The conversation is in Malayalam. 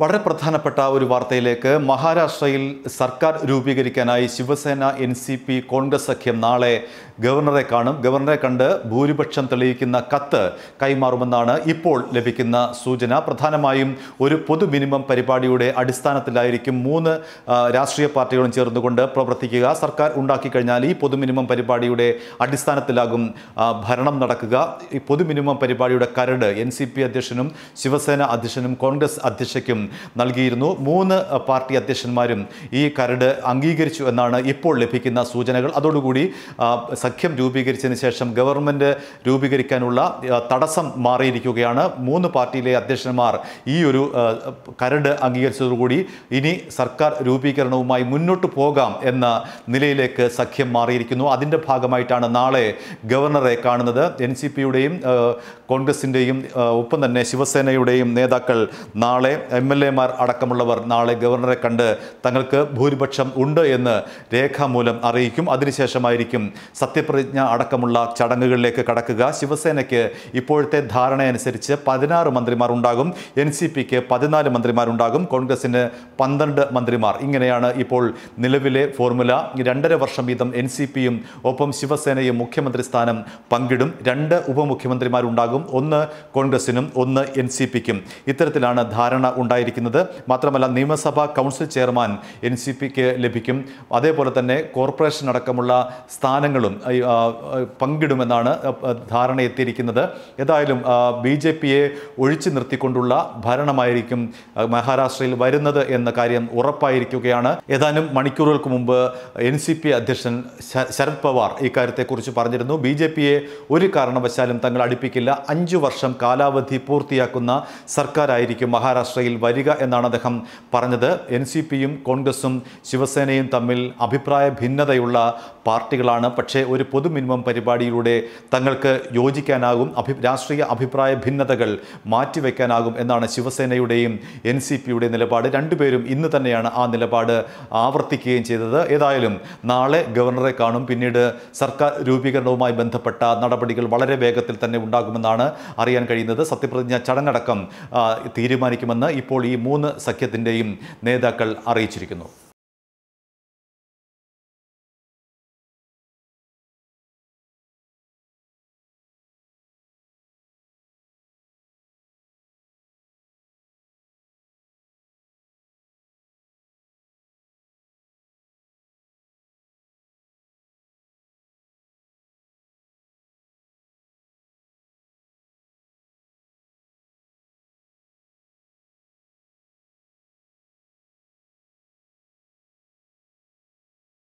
വളരെ പ്രധാനപ്പെട്ട ഒരു വാർത്തയിലേക്ക് മഹാരാഷ്ട്രയിൽ സർക്കാർ രൂപീകരിക്കാനായി Shiv Sena N C P Congress സഖ്യം നാളെ ഗവർണറെ കാണും ഗവർണറെ കണ്ട് ഭൂരിപക്ഷം തെളിയിക്കുന്ന കത്ത് കൈമാറുമെന്നാണ് ഇപ്പോൾ ലഭിക്കുന്ന സൂചന പ്രധാനമായും ഒരു പൊതു മിനിമം പരിപാടിയുടെ അടിസ്ഥാനത്തിലായിരിക്കും മൂന്ന് രാഷ്ട്രീയ പാർട്ടികളും ചേർന്നുകൊണ്ട് പ്രവർത്തിക്കുക സർക്കാർ ഉണ്ടാക്കിക്കഴിഞ്ഞാൽ ഈ പൊതു മിനിമം പരിപാടിയുടെ അടിസ്ഥാനത്തിലാകും ഭരണം നടക്കുക ഈ പൊതു മിനിമം പരിപാടിയുടെ കരട് എൻ സി പി അധ്യക്ഷനും ശിവസേന അധ്യക്ഷനും കോൺഗ്രസ് അധ്യക്ഷയ്ക്കും നൽകിയിരുന്നു മൂന്ന് പാർട്ടി അധ്യക്ഷന്മാരും ഈ കരട് അംഗീകരിച്ചു എന്നാണ് ഇപ്പോൾ ലഭിക്കുന്ന സൂചനകൾ അതോടുകൂടി സഖ്യം രൂപീകരിച്ചതിന് ശേഷം ഗവൺമെൻറ് രൂപീകരിക്കാനുള്ള തടസ്സം മാറിയിരിക്കുകയാണ് മൂന്ന് പാർട്ടിയിലെ അധ്യക്ഷന്മാർ ഈ ഒരു കരട് അംഗീകരിച്ചതോടുകൂടി ഇനി സർക്കാർ രൂപീകരണവുമായി മുന്നോട്ട് പോകാം എന്ന നിലയിലേക്ക് സഖ്യം മാറിയിരിക്കുന്നു അതിൻ്റെ ഭാഗമായിട്ടാണ് നാളെ ഗവർണറെ കാണുന്നത് എൻ സി പിയുടെയും കോൺഗ്രസിൻ്റെയും ഒപ്പം തന്നെ ശിവസേനയുടെയും നേതാക്കൾ നാളെ എം എൽ എമാർ അടക്കമുള്ളവർ നാളെ ഗവർണറെ കണ്ട് തങ്ങൾക്ക് ഭൂരിപക്ഷം ഉണ്ട് എന്ന് രേഖാമൂലം അറിയിക്കും അതിനുശേഷമായിരിക്കും സത്യപ്രതിജ്ഞ അടക്കമുള്ള ചടങ്ങുകളിലേക്ക് കടക്കുക ശിവസേനയ്ക്ക് ഇപ്പോഴത്തെ ധാരണയനുസരിച്ച് പതിനാറ് മന്ത്രിമാർ ഉണ്ടാകും എൻ സി പിക്ക് പതിനാല് മന്ത്രിമാരുണ്ടാകും കോൺഗ്രസിന് പന്ത്രണ്ട് മന്ത്രിമാർ ഇങ്ങനെയാണ് ഇപ്പോൾ നിലവിലെ ഫോർമുല രണ്ടര വർഷം വീതം എൻ സി പിയും ഒപ്പം ശിവസേനയും മുഖ്യമന്ത്രി സ്ഥാനം പങ്കിടും രണ്ട് ഉപമുഖ്യമന്ത്രിമാരുണ്ടാകും ഒന്ന് കോൺഗ്രസിനും ഒന്ന് എൻ സി പിക്കും ഇത്തരത്തിലാണ് ധാരണ ഉണ്ടായത് ഉണ്ടായിരിക്കുന്നത് മാത്രമല്ല നിയമസഭാ കൗൺസിൽ ചെയർമാൻ എൻ സി പിക്ക് ലഭിക്കും അതേപോലെ തന്നെ കോർപ്പറേഷൻ അടക്കമുള്ള സ്ഥാനങ്ങളും പങ്കിടുമെന്നാണ് ധാരണ എത്തിയിരിക്കുന്നത് ഏതായാലും ബി ജെ പിയെ ഒഴിച്ചു നിർത്തിക്കൊണ്ടുള്ള ഭരണമായിരിക്കും മഹാരാഷ്ട്രയിൽ വരുന്നത് എന്ന കാര്യം ഉറപ്പായിരിക്കുകയാണ് ഏതാനും മണിക്കൂറുകൾക്ക് മുമ്പ് എൻ സി പി അധ്യക്ഷൻ ശരത് പവാർ ഇക്കാര്യത്തെക്കുറിച്ച് പറഞ്ഞിരുന്നു ബി ജെ പിയെ ഒരു കാരണവശാലും തങ്ങൾ അടുപ്പിക്കില്ല അഞ്ചു വർഷം കാലാവധി പൂർത്തിയാക്കുന്ന സർക്കാരായിരിക്കും മഹാരാഷ്ട്രയിൽ വരുന്നത് വരിക എന്നാണ് അദ്ദേഹം പറഞ്ഞത് എൻ സി പിയും കോൺഗ്രസും ശിവസേനയും തമ്മിൽ അഭിപ്രായ ഭിന്നതയുള്ള പാർട്ടികളാണ് പക്ഷേ ഒരു പൊതു മിനിമം പരിപാടിയിലൂടെ തങ്ങൾക്ക് യോജിക്കാനാകും അഭി രാഷ്ട്രീയ അഭിപ്രായ ഭിന്നതകൾ മാറ്റിവെക്കാനാകും എന്നാണ് ശിവസേനയുടെയും എൻ സി പിയുടെയും നിലപാട് രണ്ടുപേരും ഇന്ന് തന്നെയാണ് ആ നിലപാട് ആവർത്തിക്കുകയും ചെയ്തത് ഏതായാലും നാളെ ഗവർണറെ കാണും പിന്നീട് സർക്കാർ രൂപീകരണവുമായി ബന്ധപ്പെട്ട നടപടികൾ വളരെ വേഗത്തിൽ തന്നെ ഉണ്ടാകുമെന്നാണ് അറിയാൻ കഴിയുന്നത് സത്യപ്രതിജ്ഞ ചടങ്ങടക്കം തീരുമാനിക്കുമെന്ന് ഇപ്പോൾ ഈ മൂന്ന് സഖ്യത്തിൻ്റെയും നേതാക്കൾ അറിയിച്ചിരിക്കുന്നു